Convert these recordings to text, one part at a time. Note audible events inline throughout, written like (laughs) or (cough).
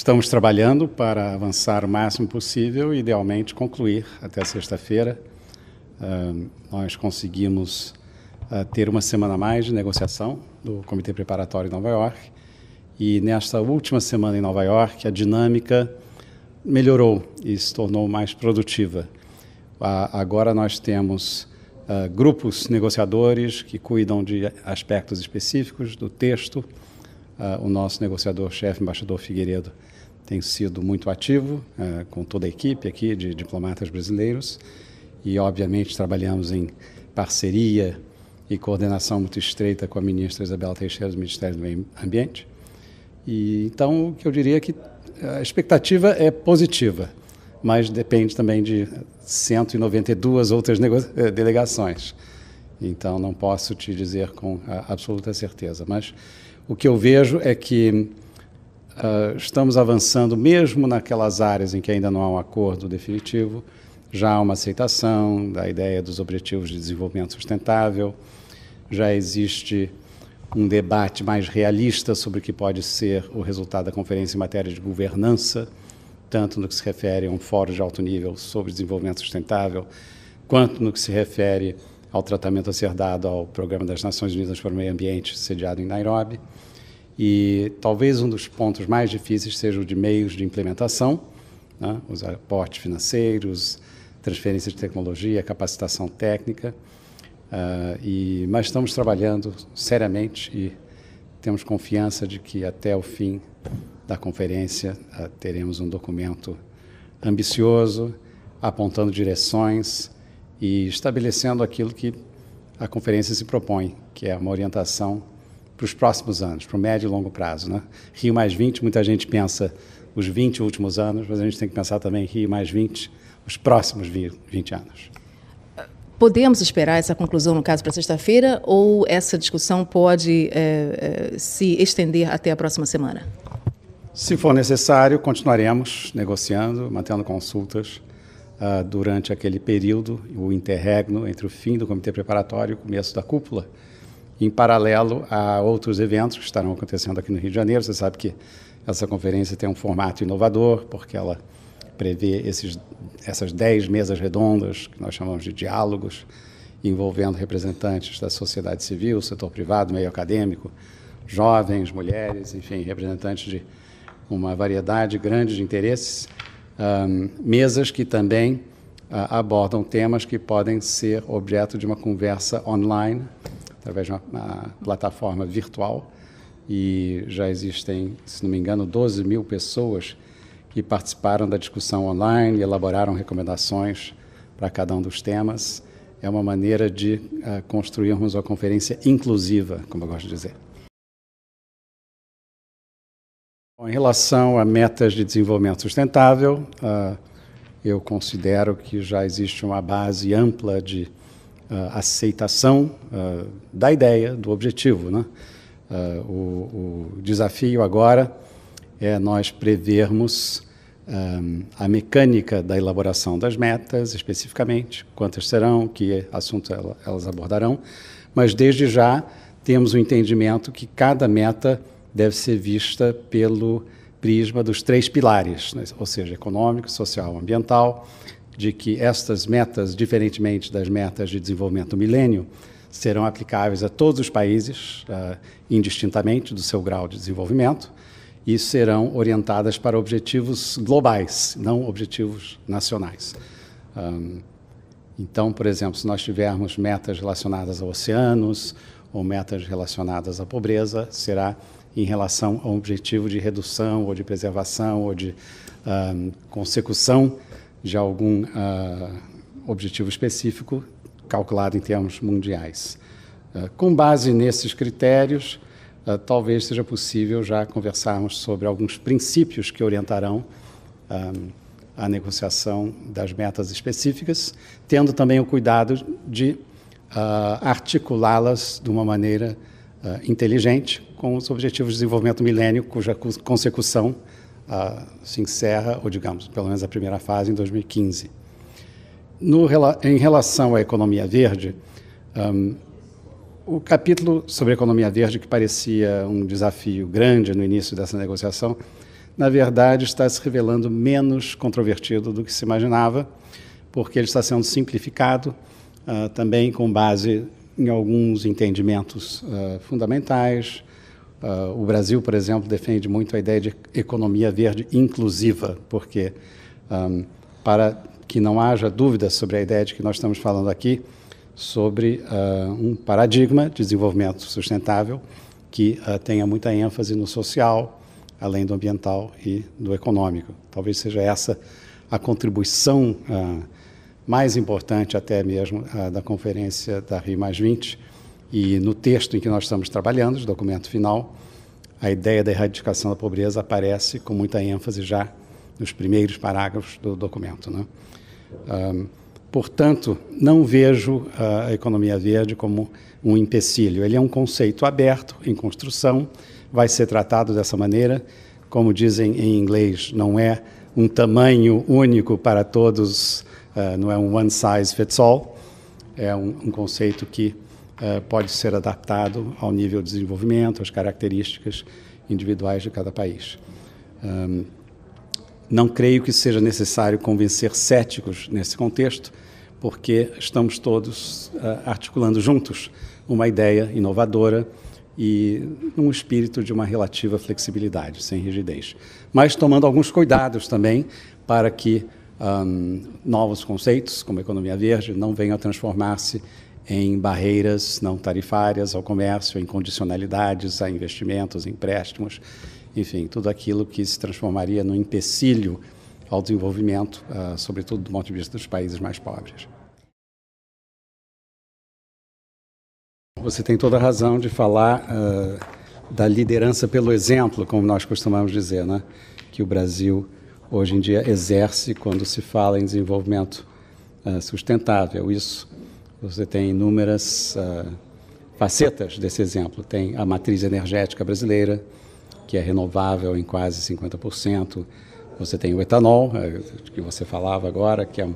Estamos trabalhando para avançar o máximo possível e, idealmente, concluir até sexta-feira. Uh, nós conseguimos uh, ter uma semana a mais de negociação do Comitê Preparatório em Nova York. E nesta última semana em Nova York, a dinâmica melhorou e se tornou mais produtiva. Uh, agora nós temos grupos negociadores que cuidam de aspectos específicos do texto ah, o nosso negociador-chefe, embaixador Figueiredo, tem sido muito ativo ah, com toda a equipe aqui de diplomatas brasileiros e, obviamente, trabalhamos em parceria e coordenação muito estreita com a ministra Isabela Teixeira do Ministério do Meio Ambiente. E, então, o que eu diria é que a expectativa é positiva, mas depende também de 192 outras eh, delegações. Então, não posso te dizer com absoluta certeza, mas o que eu vejo é que uh, estamos avançando, mesmo naquelas áreas em que ainda não há um acordo definitivo, já há uma aceitação da ideia dos Objetivos de Desenvolvimento Sustentável, já existe um debate mais realista sobre o que pode ser o resultado da conferência em matéria de governança, tanto no que se refere a um fórum de alto nível sobre desenvolvimento sustentável, quanto no que se refere ao tratamento a ser dado ao Programa das Nações Unidas para o Meio Ambiente, sediado em Nairobi. E talvez um dos pontos mais difíceis seja o de meios de implementação, né? os aportes financeiros, transferência de tecnologia, capacitação técnica. Uh, e, mas estamos trabalhando seriamente e temos confiança de que até o fim da conferência uh, teremos um documento ambicioso, apontando direções, e estabelecendo aquilo que a conferência se propõe, que é uma orientação para os próximos anos, para o médio e longo prazo. Né? Rio mais 20, muita gente pensa os 20 últimos anos, mas a gente tem que pensar também Rio mais 20, os próximos 20 anos. Podemos esperar essa conclusão, no caso, para sexta-feira, ou essa discussão pode é, se estender até a próxima semana? Se for necessário, continuaremos negociando, mantendo consultas uh, durante aquele período, o interregno entre o fim do comitê preparatório e o começo da cúpula, em paralelo a outros eventos que estarão acontecendo aqui no Rio de Janeiro. Você sabe que essa conferência tem um formato inovador, porque ela prevê esses, essas dez mesas redondas, que nós chamamos de diálogos, envolvendo representantes da sociedade civil, setor privado, meio acadêmico, jovens, mulheres, enfim, representantes de uma variedade grande de interesses um, mesas que também uh, abordam temas que podem ser objeto de uma conversa online, através de uma, uma plataforma virtual. E já existem, se não me engano, 12 mil pessoas que participaram da discussão online e elaboraram recomendações para cada um dos temas. É uma maneira de uh, construirmos uma conferência inclusiva, como eu gosto de dizer. Bom, em relação a metas de desenvolvimento sustentável, uh, eu considero que já existe uma base ampla de uh, aceitação uh, da ideia, do objetivo. Né? O, o, desafio agora é nós prevermos a mecânica da elaboração das metas, especificamente, quantas serão, que assunto elas abordarão, mas desde já temos o um entendimento que cada meta deve ser vista pelo prisma dos três pilares, né? ou seja, econômico, social, ambiental, de que estas metas, diferentemente das metas de desenvolvimento milênio, serão aplicáveis a todos os países, uh, indistintamente do seu grau de desenvolvimento, e serão orientadas para objetivos globais, não objetivos nacionais. Um, então, por exemplo, se nós tivermos metas relacionadas a oceanos ou metas relacionadas à pobreza, será em relação a um objetivo de redução ou de preservação ou de uh, consecução de algum uh, objetivo específico calculado em termos mundiais. Uh, com base nesses critérios, talvez seja possível já conversarmos sobre alguns princípios que orientarão a negociação das metas específicas, tendo também o cuidado de articulá-las de uma maneira inteligente, com os Objetivos de Desenvolvimento Milênio, cuja consecução ah, se encerra, ou digamos, pelo menos a primeira fase, em 2015. No, em relação à economia verde, um, o capítulo sobre a economia verde, que parecia um desafio grande no início dessa negociação, na verdade está se revelando menos controvertido do que se imaginava, porque ele está sendo simplificado uh, também com base em alguns entendimentos uh, fundamentais, Uh, o Brasil, por exemplo, defende muito a ideia de economia verde inclusiva, porque um, para que não haja dúvida sobre a ideia de que nós estamos falando aqui, sobre uh, um paradigma de desenvolvimento sustentável que uh, tenha muita ênfase no social, além do ambiental e do econômico. Talvez seja essa a contribuição uh, mais importante até mesmo da conferência da Rio e no texto em que nós estamos trabalhando, o documento final, a ideia da erradicação da pobreza aparece com muita ênfase já nos primeiros parágrafos do documento. Né? Um, portanto, não vejo ah, a economia verde como um empecilho. Ele é um conceito aberto, em construção, vai ser tratado dessa maneira. Como dizem em inglês, não é um tamanho único para todos, uh, não é um one size fits all. É um, um conceito que eh, pode ser adaptado ao nível de desenvolvimento, às características individuais de cada país. Não creio que seja necessário convencer céticos nesse contexto, porque estamos todos eh, articulando juntos uma ideia inovadora e num espírito de uma relativa flexibilidade, sem rigidez. Mas tomando alguns cuidados também para que um, novos conceitos, como economia verde, não venham a transformar-se em barreiras não tarifárias ao comércio, em condicionalidades a investimentos, empréstimos, enfim, tudo aquilo que se transformaria no empecilho ao desenvolvimento, uh, sobretudo do ponto de vista dos países mais pobres. Você tem toda a razão de falar uh, da liderança pelo exemplo, como nós costumamos dizer, né? que o Brasil hoje em dia exerce quando se fala em desenvolvimento uh, sustentável. Isso você tem inúmeras uh, facetas desse exemplo. Tem a matriz energética brasileira, que é renovável em quase 50%. Você tem o etanol, eh, que você falava agora, que é um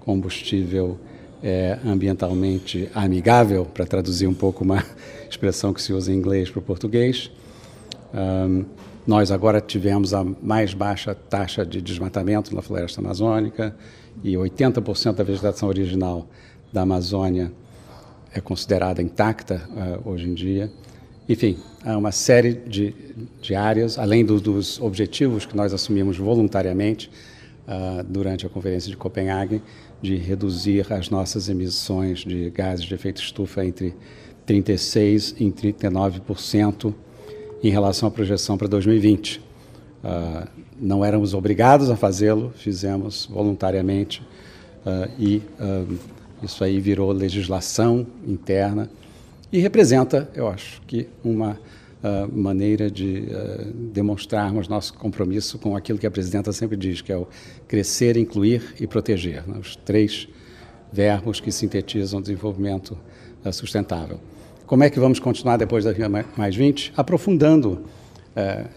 combustível é, ambientalmente amigável, para traduzir um pouco uma (laughs) expressão que se usa em inglês para o português. Um, nós agora tivemos a mais baixa taxa de desmatamento na floresta amazônica e 80% da vegetação original da Amazônia é considerada intacta uh, hoje em dia. Enfim, há uma série de, de áreas, além do, dos objetivos que nós assumimos voluntariamente uh, durante a Conferência de Copenhague, de reduzir as nossas emissões de gases de efeito estufa entre 36% e 39% em relação à projeção para 2020. Uh, ah, não éramos obrigados a fazê-lo, fizemos voluntariamente ah, e isso aí virou legislação interna e representa, eu acho, que uma uh, maneira de uh, demonstrarmos nosso compromisso com aquilo que a presidenta sempre diz, que é o crescer, incluir e proteger, né? os três verbos que sintetizam o desenvolvimento uh, sustentável. Como é que vamos continuar depois da Rio Mais 20? Aprofundando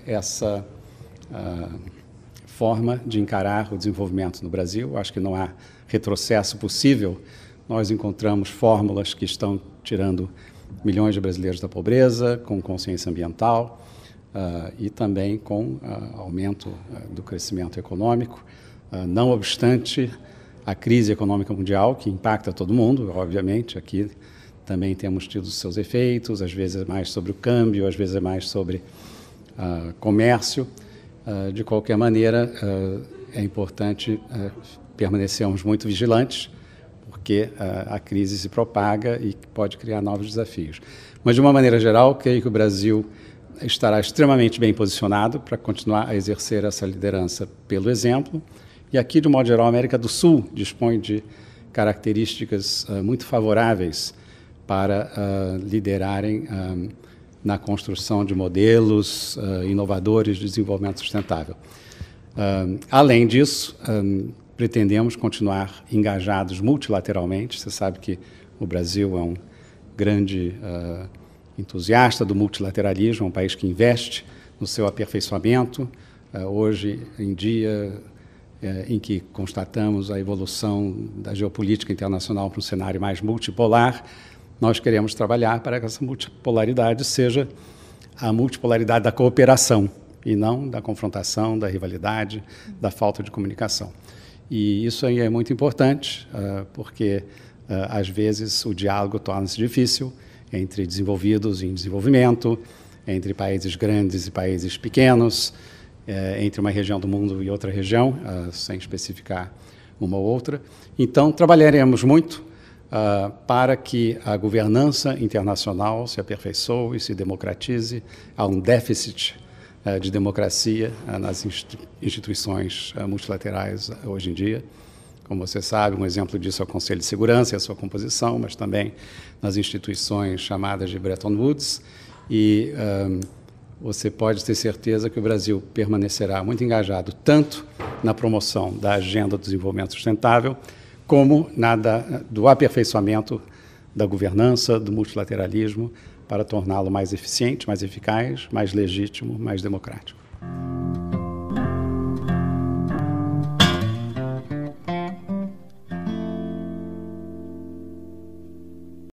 essa forma de encarar o desenvolvimento no Brasil. Acho que não há retrocesso possível nós encontramos fórmulas que estão tirando milhões de brasileiros da pobreza, com consciência ambiental uh, e também com uh, aumento uh, do crescimento econômico. não obstante a crise econômica mundial, que impacta todo mundo, obviamente, aqui também temos tido seus efeitos, às vezes é mais sobre o câmbio, às vezes é mais sobre comércio. de qualquer maneira, é importante permanecermos muito vigilantes porque a, ah, a crise se propaga e pode criar novos desafios. Mas, de uma maneira geral, creio que o Brasil estará extremamente bem posicionado para continuar a exercer essa liderança pelo exemplo. E aqui, de modo geral, a América do Sul dispõe de características uh, muito favoráveis para uh, liderarem na construção de modelos uh, inovadores de desenvolvimento sustentável. além disso, pretendemos continuar engajados multilateralmente. Você sabe que o Brasil é um grande uh, entusiasta do multilateralismo, é um país que investe no seu aperfeiçoamento. Uh, hoje em dia, uh, em que constatamos a evolução da geopolítica internacional para um cenário mais multipolar, nós queremos trabalhar para que essa multipolaridade seja a multipolaridade da cooperação e não da confrontação, da rivalidade, da falta de comunicação. E isso aí é muito importante, ah, porque ah, às vezes o diálogo torna-se difícil entre desenvolvidos e em desenvolvimento, entre países grandes e países pequenos, eh, entre uma região do mundo e outra região, ah, sem especificar uma ou outra. Então, trabalharemos muito Uh, para que a governança internacional se aperfeiçoe, e se democratize. Há um déficit eh, de democracia eh, nas instituições eh, multilaterais hoje em dia. Como você sabe, um exemplo disso é o Conselho de Segurança e a sua composição, mas também nas instituições chamadas de Bretton Woods. E um, você pode ter certeza que o Brasil permanecerá muito engajado tanto na promoção da agenda do desenvolvimento sustentável, como na da, do aperfeiçoamento da governança, do multilateralismo, para torná-lo mais eficiente, mais eficaz, mais legítimo, mais democrático.